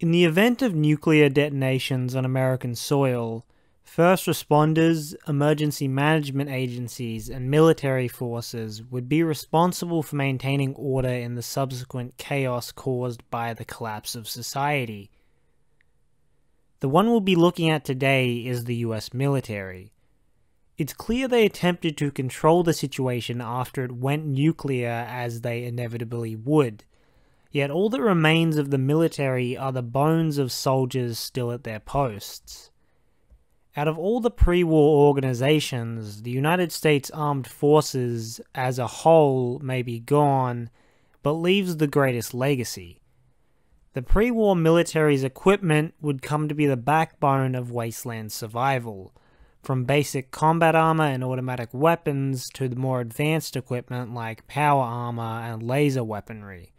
In the event of nuclear detonations on American soil, first responders, emergency management agencies, and military forces would be responsible for maintaining order in the subsequent chaos caused by the collapse of society. The one we'll be looking at today is the US military. It's clear they attempted to control the situation after it went nuclear as they inevitably would. Yet all that remains of the military are the bones of soldiers still at their posts. Out of all the pre-war organizations, the United States Armed Forces as a whole may be gone, but leaves the greatest legacy. The pre-war military's equipment would come to be the backbone of wasteland survival, from basic combat armor and automatic weapons to the more advanced equipment like power armor and laser weaponry.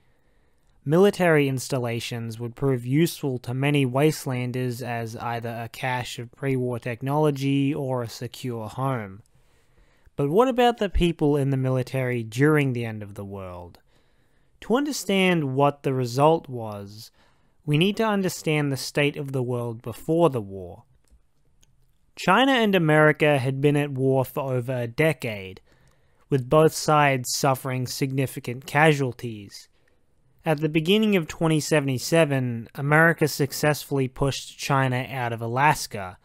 Military installations would prove useful to many wastelanders as either a cache of pre-war technology or a secure home. But what about the people in the military during the end of the world? To understand what the result was, we need to understand the state of the world before the war. China and America had been at war for over a decade, with both sides suffering significant casualties. At the beginning of 2077, America successfully pushed China out of Alaska,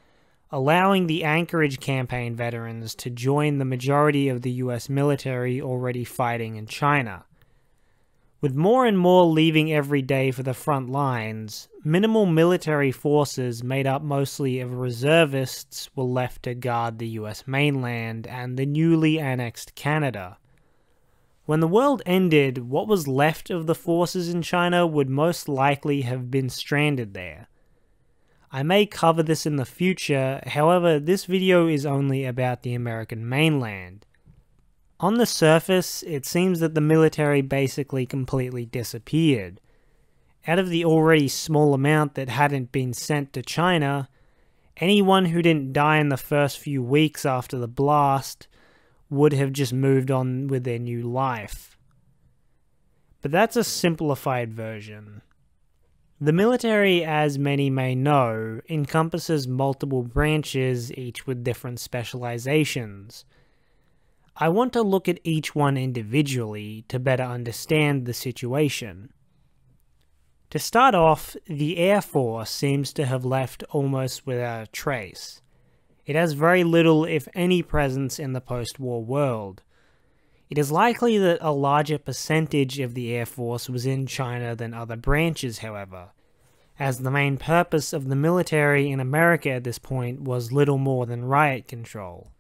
allowing the Anchorage Campaign veterans to join the majority of the US military already fighting in China. With more and more leaving every day for the front lines, minimal military forces made up mostly of reservists were left to guard the US mainland and the newly annexed Canada. When the world ended, what was left of the forces in China would most likely have been stranded there. I may cover this in the future, however this video is only about the American mainland. On the surface, it seems that the military basically completely disappeared. Out of the already small amount that hadn't been sent to China, anyone who didn't die in the first few weeks after the blast would have just moved on with their new life. But that's a simplified version. The military, as many may know, encompasses multiple branches, each with different specializations. I want to look at each one individually to better understand the situation. To start off, the Air Force seems to have left almost without a trace it has very little, if any, presence in the post-war world. It is likely that a larger percentage of the Air Force was in China than other branches, however, as the main purpose of the military in America at this point was little more than riot control.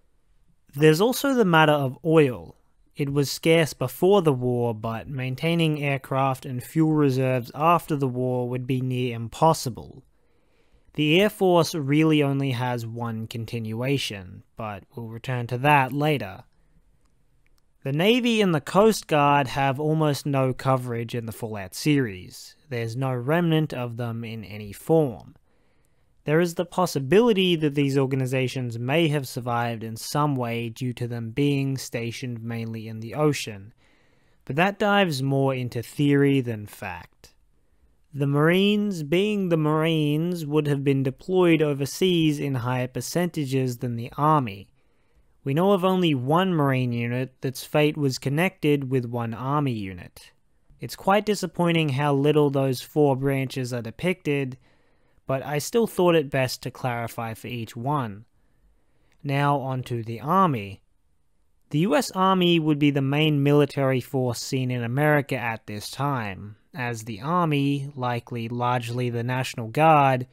There's also the matter of oil. It was scarce before the war, but maintaining aircraft and fuel reserves after the war would be near impossible. The Air Force really only has one continuation, but we'll return to that later. The Navy and the Coast Guard have almost no coverage in the Fallout series. There's no remnant of them in any form. There is the possibility that these organizations may have survived in some way due to them being stationed mainly in the ocean, but that dives more into theory than fact. The Marines, being the Marines, would have been deployed overseas in higher percentages than the Army. We know of only one Marine unit that's fate was connected with one Army unit. It's quite disappointing how little those four branches are depicted, but I still thought it best to clarify for each one. Now onto the Army. The US Army would be the main military force seen in America at this time as the army, likely largely the National Guard,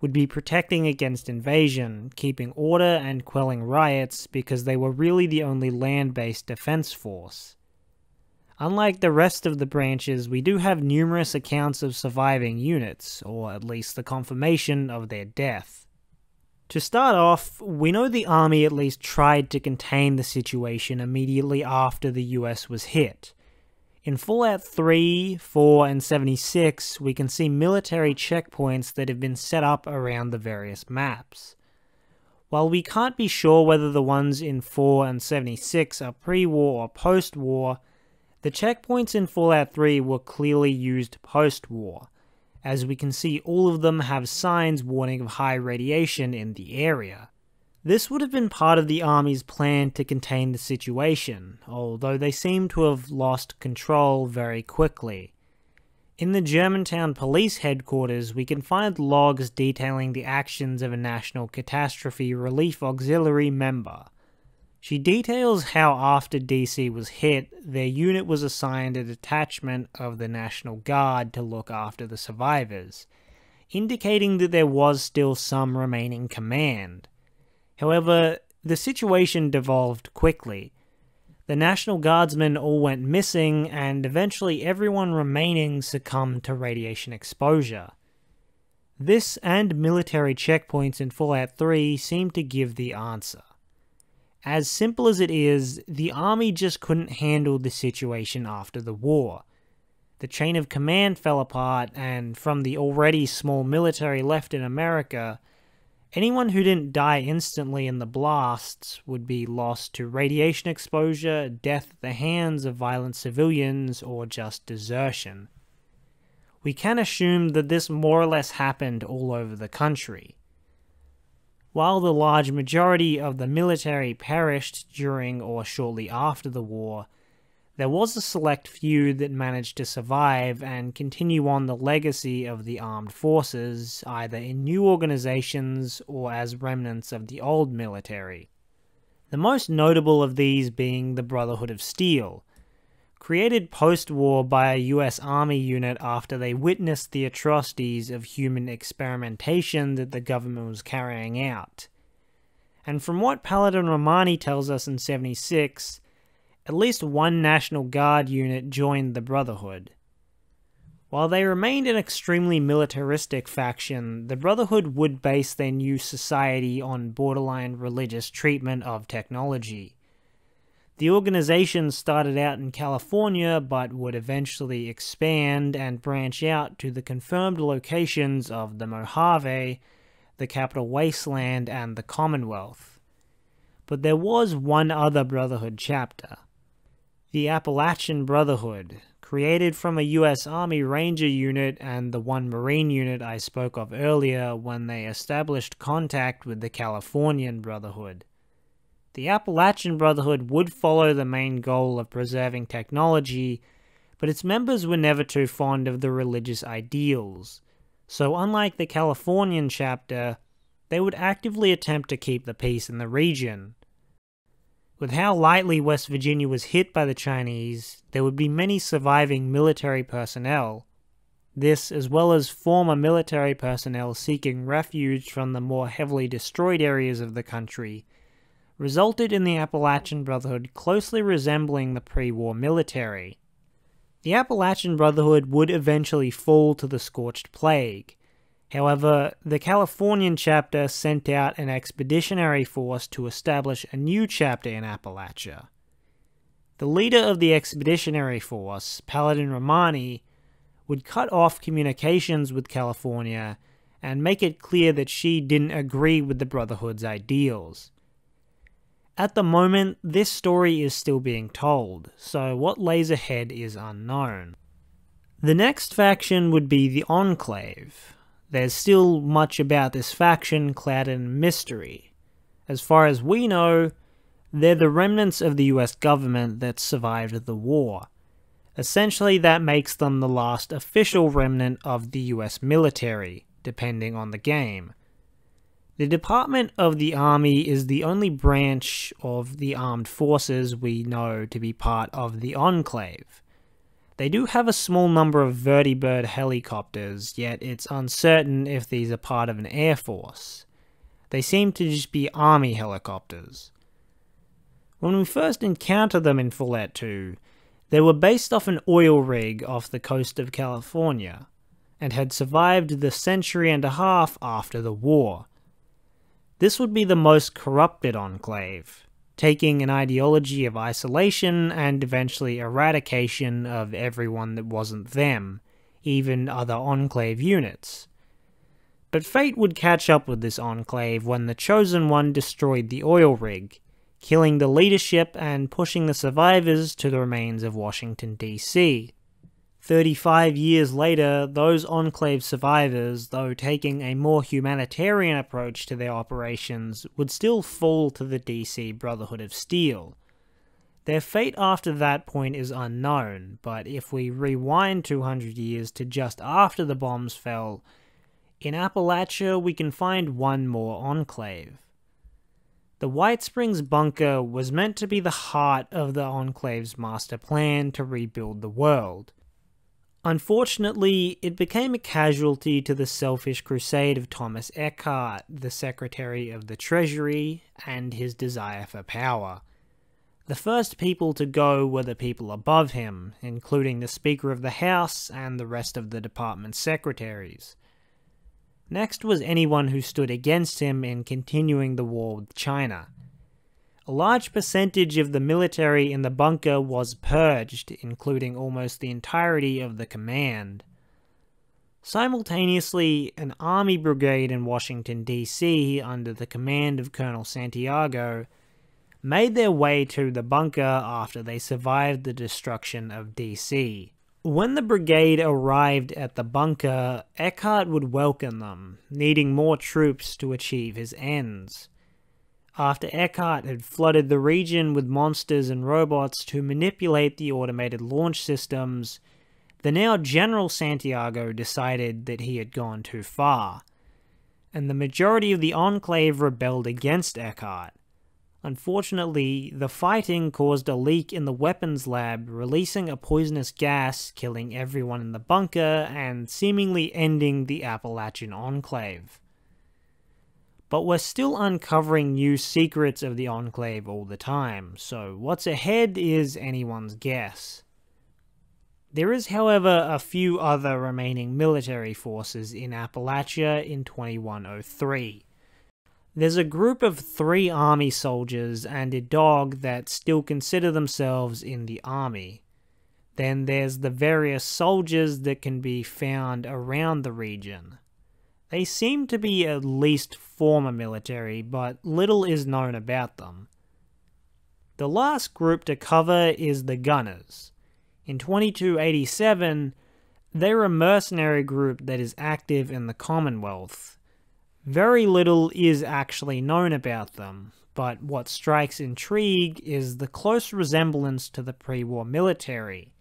would be protecting against invasion, keeping order and quelling riots because they were really the only land-based defense force. Unlike the rest of the branches, we do have numerous accounts of surviving units, or at least the confirmation of their death. To start off, we know the army at least tried to contain the situation immediately after the US was hit, in Fallout 3, 4, and 76, we can see military checkpoints that have been set up around the various maps. While we can't be sure whether the ones in 4 and 76 are pre-war or post-war, the checkpoints in Fallout 3 were clearly used post-war, as we can see all of them have signs warning of high radiation in the area. This would have been part of the army's plan to contain the situation, although they seem to have lost control very quickly. In the Germantown police headquarters, we can find logs detailing the actions of a National Catastrophe Relief Auxiliary member. She details how after DC was hit, their unit was assigned a detachment of the National Guard to look after the survivors, indicating that there was still some remaining command. However, the situation devolved quickly. The National Guardsmen all went missing, and eventually everyone remaining succumbed to radiation exposure. This and military checkpoints in Fallout 3 seem to give the answer. As simple as it is, the army just couldn't handle the situation after the war. The chain of command fell apart, and from the already small military left in America, Anyone who didn't die instantly in the blasts would be lost to radiation exposure, death at the hands of violent civilians, or just desertion. We can assume that this more or less happened all over the country. While the large majority of the military perished during or shortly after the war, there was a select few that managed to survive and continue on the legacy of the armed forces, either in new organizations or as remnants of the old military. The most notable of these being the Brotherhood of Steel, created post-war by a US Army unit after they witnessed the atrocities of human experimentation that the government was carrying out. And from what Paladin Romani tells us in 76, at least one National Guard unit joined the Brotherhood. While they remained an extremely militaristic faction, the Brotherhood would base their new society on borderline religious treatment of technology. The organization started out in California but would eventually expand and branch out to the confirmed locations of the Mojave, the Capital Wasteland, and the Commonwealth. But there was one other Brotherhood chapter the Appalachian Brotherhood, created from a US Army Ranger unit and the one Marine unit I spoke of earlier when they established contact with the Californian Brotherhood. The Appalachian Brotherhood would follow the main goal of preserving technology, but its members were never too fond of the religious ideals. So unlike the Californian chapter, they would actively attempt to keep the peace in the region, with how lightly West Virginia was hit by the Chinese, there would be many surviving military personnel. This, as well as former military personnel seeking refuge from the more heavily destroyed areas of the country, resulted in the Appalachian Brotherhood closely resembling the pre-war military. The Appalachian Brotherhood would eventually fall to the Scorched Plague, However, the Californian chapter sent out an expeditionary force to establish a new chapter in Appalachia. The leader of the expeditionary force, Paladin Romani, would cut off communications with California and make it clear that she didn't agree with the Brotherhood's ideals. At the moment, this story is still being told, so what lays ahead is unknown. The next faction would be the Enclave, there's still much about this faction clouded in mystery. As far as we know, they're the remnants of the US government that survived the war. Essentially, that makes them the last official remnant of the US military, depending on the game. The Department of the Army is the only branch of the armed forces we know to be part of the Enclave. They do have a small number of vertibird helicopters, yet it's uncertain if these are part of an air force. They seem to just be army helicopters. When we first encountered them in Fallout 2, they were based off an oil rig off the coast of California, and had survived the century and a half after the war. This would be the most corrupted enclave, taking an ideology of isolation and eventually eradication of everyone that wasn't them, even other Enclave units. But fate would catch up with this Enclave when the Chosen One destroyed the oil rig, killing the leadership and pushing the survivors to the remains of Washington, D.C. 35 years later, those enclave survivors, though taking a more humanitarian approach to their operations, would still fall to the DC Brotherhood of Steel. Their fate after that point is unknown, but if we rewind 200 years to just after the bombs fell, in Appalachia we can find one more enclave. The White Springs bunker was meant to be the heart of the enclave's master plan to rebuild the world. Unfortunately, it became a casualty to the selfish crusade of Thomas Eckhart, the Secretary of the Treasury, and his desire for power. The first people to go were the people above him, including the Speaker of the House and the rest of the department's secretaries. Next was anyone who stood against him in continuing the war with China. A large percentage of the military in the bunker was purged, including almost the entirety of the command. Simultaneously, an army brigade in Washington, D.C., under the command of Colonel Santiago, made their way to the bunker after they survived the destruction of D.C. When the brigade arrived at the bunker, Eckhart would welcome them, needing more troops to achieve his ends after Eckhart had flooded the region with monsters and robots to manipulate the automated launch systems, the now General Santiago decided that he had gone too far, and the majority of the Enclave rebelled against Eckhart. Unfortunately, the fighting caused a leak in the weapons lab, releasing a poisonous gas, killing everyone in the bunker, and seemingly ending the Appalachian Enclave but we're still uncovering new secrets of the Enclave all the time, so what's ahead is anyone's guess. There is, however, a few other remaining military forces in Appalachia in 2103. There's a group of three army soldiers and a dog that still consider themselves in the army. Then there's the various soldiers that can be found around the region. They seem to be at least former military, but little is known about them. The last group to cover is the Gunners. In 2287, they're a mercenary group that is active in the Commonwealth. Very little is actually known about them, but what strikes intrigue is the close resemblance to the pre-war military.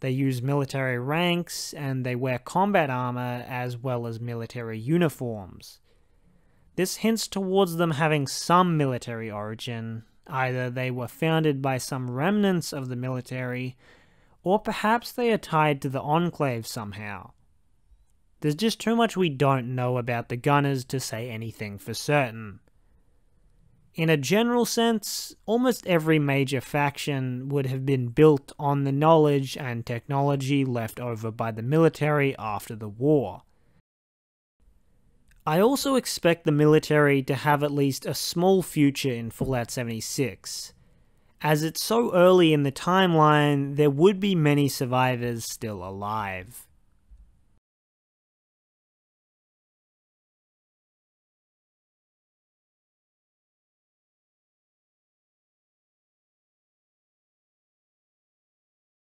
They use military ranks and they wear combat armor as well as military uniforms. This hints towards them having some military origin. Either they were founded by some remnants of the military, or perhaps they are tied to the Enclave somehow. There's just too much we don't know about the Gunners to say anything for certain in a general sense, almost every major faction would have been built on the knowledge and technology left over by the military after the war. I also expect the military to have at least a small future in Fallout 76. As it's so early in the timeline, there would be many survivors still alive.